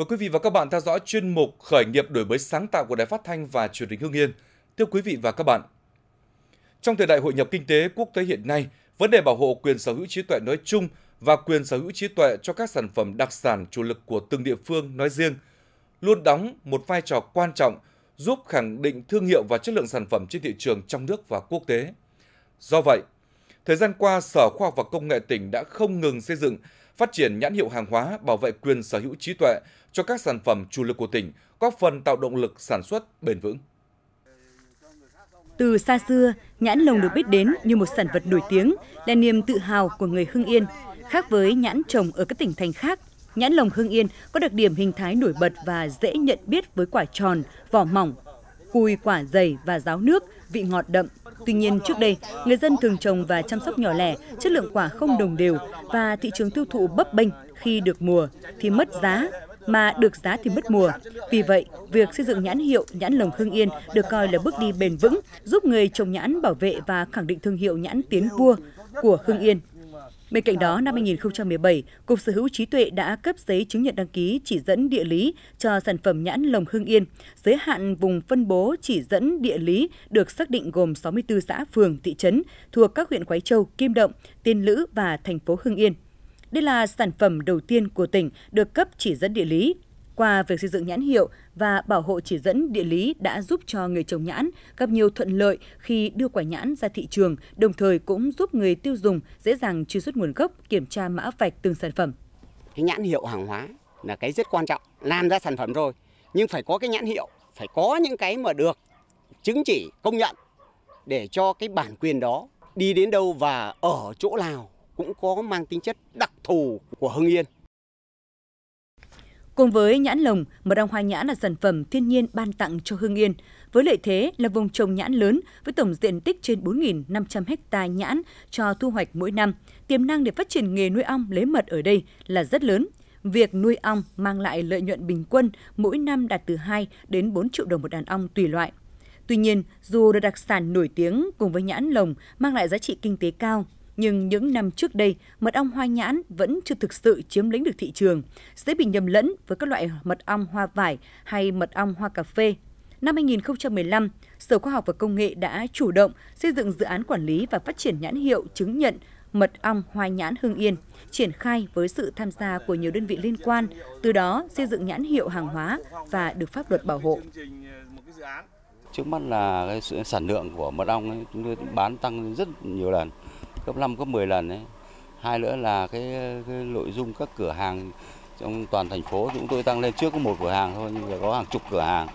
Mời quý vị và các bạn theo dõi chuyên mục Khởi nghiệp đổi mới sáng tạo của Đài Phát thanh và Truyền hình Hương Yên. Thưa quý vị và các bạn, trong thời đại hội nhập kinh tế quốc tế hiện nay, vấn đề bảo hộ quyền sở hữu trí tuệ nói chung và quyền sở hữu trí tuệ cho các sản phẩm đặc sản chủ lực của từng địa phương nói riêng luôn đóng một vai trò quan trọng giúp khẳng định thương hiệu và chất lượng sản phẩm trên thị trường trong nước và quốc tế. Do vậy, thời gian qua, Sở Khoa học và Công nghệ tỉnh đã không ngừng xây dựng phát triển nhãn hiệu hàng hóa, bảo vệ quyền sở hữu trí tuệ cho các sản phẩm chủ lực của tỉnh, góp phần tạo động lực sản xuất bền vững. Từ xa xưa, nhãn lồng được biết đến như một sản vật nổi tiếng, là niềm tự hào của người Hưng Yên. Khác với nhãn trồng ở các tỉnh thành khác, nhãn lồng Hưng Yên có đặc điểm hình thái nổi bật và dễ nhận biết với quả tròn, vỏ mỏng, cùi quả dày và ráo nước, vị ngọt đậm, Tuy nhiên trước đây, người dân thường trồng và chăm sóc nhỏ lẻ, chất lượng quả không đồng đều và thị trường tiêu thụ bấp bênh khi được mùa thì mất giá, mà được giá thì mất mùa. Vì vậy, việc xây dựng nhãn hiệu nhãn lồng Hưng Yên được coi là bước đi bền vững, giúp người trồng nhãn bảo vệ và khẳng định thương hiệu nhãn tiến vua của Hưng Yên Bên cạnh đó, năm 2017, Cục Sở hữu trí tuệ đã cấp giấy chứng nhận đăng ký chỉ dẫn địa lý cho sản phẩm nhãn lồng Hưng Yên. Giới hạn vùng phân bố chỉ dẫn địa lý được xác định gồm 64 xã phường, thị trấn thuộc các huyện Quái Châu, Kim Động, Tiên Lữ và thành phố Hưng Yên. Đây là sản phẩm đầu tiên của tỉnh được cấp chỉ dẫn địa lý qua việc xây dựng nhãn hiệu và bảo hộ chỉ dẫn địa lý đã giúp cho người trồng nhãn gặp nhiều thuận lợi khi đưa quả nhãn ra thị trường, đồng thời cũng giúp người tiêu dùng dễ dàng truy xuất nguồn gốc, kiểm tra mã vạch từng sản phẩm. Cái nhãn hiệu hàng hóa là cái rất quan trọng. Làm ra sản phẩm rồi, nhưng phải có cái nhãn hiệu, phải có những cái mà được chứng chỉ công nhận để cho cái bản quyền đó đi đến đâu và ở chỗ nào cũng có mang tính chất đặc thù của Hưng Yên. Cùng với nhãn lồng, mật ong hoa nhãn là sản phẩm thiên nhiên ban tặng cho Hưng Yên. Với lợi thế là vùng trồng nhãn lớn với tổng diện tích trên 4.500 ha nhãn cho thu hoạch mỗi năm, tiềm năng để phát triển nghề nuôi ong lấy mật ở đây là rất lớn. Việc nuôi ong mang lại lợi nhuận bình quân mỗi năm đạt từ 2 đến 4 triệu đồng một đàn ong tùy loại. Tuy nhiên, dù là đặc sản nổi tiếng cùng với nhãn lồng mang lại giá trị kinh tế cao nhưng những năm trước đây, mật ong hoa nhãn vẫn chưa thực sự chiếm lĩnh được thị trường, dễ bị nhầm lẫn với các loại mật ong hoa vải hay mật ong hoa cà phê. Năm 2015, Sở Khoa học và Công nghệ đã chủ động xây dựng dự án quản lý và phát triển nhãn hiệu chứng nhận mật ong hoa nhãn Hưng Yên, triển khai với sự tham gia của nhiều đơn vị liên quan, từ đó xây dựng nhãn hiệu hàng hóa và được pháp luật bảo hộ. Trước mắt là cái sản lượng của mật ong ấy, chúng tôi bán tăng rất nhiều lần gấp 5 gấp 10 lần đấy. Hai nữa là cái, cái nội dung các cửa hàng trong toàn thành phố chúng tôi tăng lên trước có một cửa hàng thôi nhưng giờ có hàng chục cửa hàng.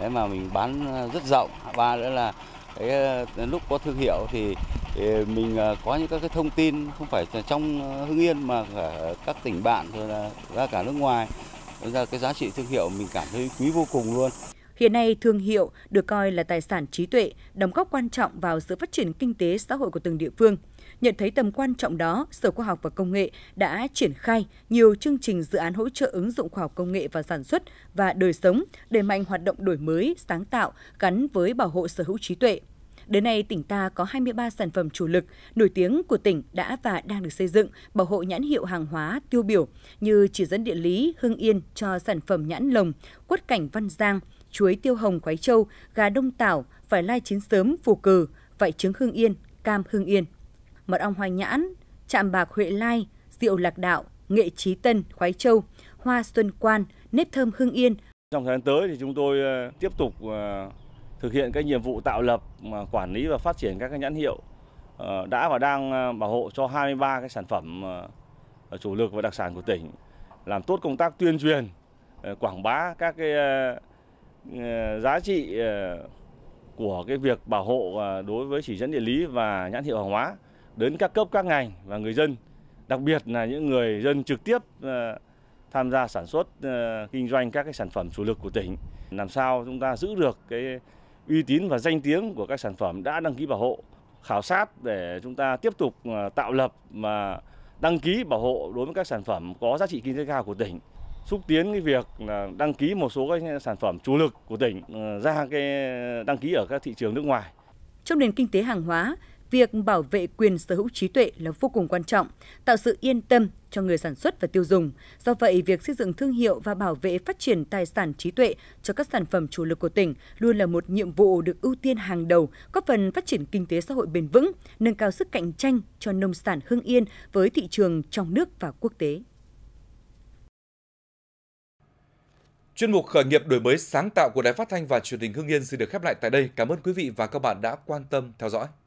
Đấy mà mình bán ờ, rất rộng. Ba nữa là cái ờ, lúc có thương hiệu thì, mình ờ, có những các cái thông tin không phải trong Hưng Yên mà cả các tỉnh bạn rồi là ra cả nước ngoài. Nên ra cái giá trị thương hiệu mình cảm thấy quý vô cùng luôn. Hiện nay, thương hiệu được coi là tài sản trí tuệ, đóng góp quan trọng vào sự phát triển kinh tế xã hội của từng địa phương. Nhận thấy tầm quan trọng đó, Sở Khoa học và Công nghệ đã triển khai nhiều chương trình dự án hỗ trợ ứng dụng khoa học công nghệ vào sản xuất và đời sống, đẩy mạnh hoạt động đổi mới, sáng tạo gắn với bảo hộ sở hữu trí tuệ. Đến nay, tỉnh ta có 23 sản phẩm chủ lực nổi tiếng của tỉnh đã và đang được xây dựng bảo hộ nhãn hiệu hàng hóa tiêu biểu như chỉ dẫn địa lý Hưng Yên cho sản phẩm nhãn lồng, quất cảnh Văn Giang, chuối tiêu hồng khoái châu, gà đông tảo, vải lai chín sớm phù cừ, vải trứng Hương Yên, cam Hương Yên mật ong hoa nhãn, chạm bạc Huệ Lai, rượu lạc đạo, nghệ trí tân, khoái châu, hoa xuân quan, nếp thơm hương yên. Trong thời gian tới thì chúng tôi ờ, tiếp tục ờ, thực hiện các nhiệm vụ tạo lập, quản lý và phát triển các cái nhãn hiệu ờ, đã và đang bảo hộ cho 23 cái sản phẩm chủ lực và đặc sản của tỉnh, làm tốt công tác tuyên truyền, quảng bá các cái giá trị của cái việc bảo hộ đối với chỉ dẫn địa lý và nhãn hiệu hàng hóa đến các cấp các ngành và người dân, đặc biệt là những người dân trực tiếp ờ, tham gia sản xuất ờ, kinh doanh các cái sản phẩm chủ lực của tỉnh. Làm sao chúng ta giữ được cái uy tín và danh tiếng của các sản phẩm đã đăng ký bảo hộ, khảo sát để chúng ta tiếp tục ờ, tạo lập và đăng ký bảo hộ đối với các sản phẩm có giá trị kinh tế cao của tỉnh xúc tiến cái việc là đăng ký một số các sản phẩm chủ lực của tỉnh ra cái đăng ký ở các thị trường nước ngoài. Trong nền kinh tế hàng hóa, việc bảo vệ quyền sở hữu trí tuệ là vô cùng quan trọng, tạo sự yên tâm cho người sản xuất và tiêu dùng. Do vậy, việc xây dựng thương hiệu và bảo vệ phát triển tài sản trí tuệ cho các sản phẩm chủ lực của tỉnh luôn là một nhiệm vụ được ưu tiên hàng đầu, góp phần phát triển kinh tế xã hội bền vững, nâng cao sức cạnh tranh cho nông sản Hưng Yên với thị trường trong nước và quốc tế. Chuyên mục khởi nghiệp đổi mới sáng tạo của Đài Phát thanh và Truyền hình Hưng Yên xin được khép lại tại đây. Cảm ơn quý vị và các bạn đã quan tâm theo dõi.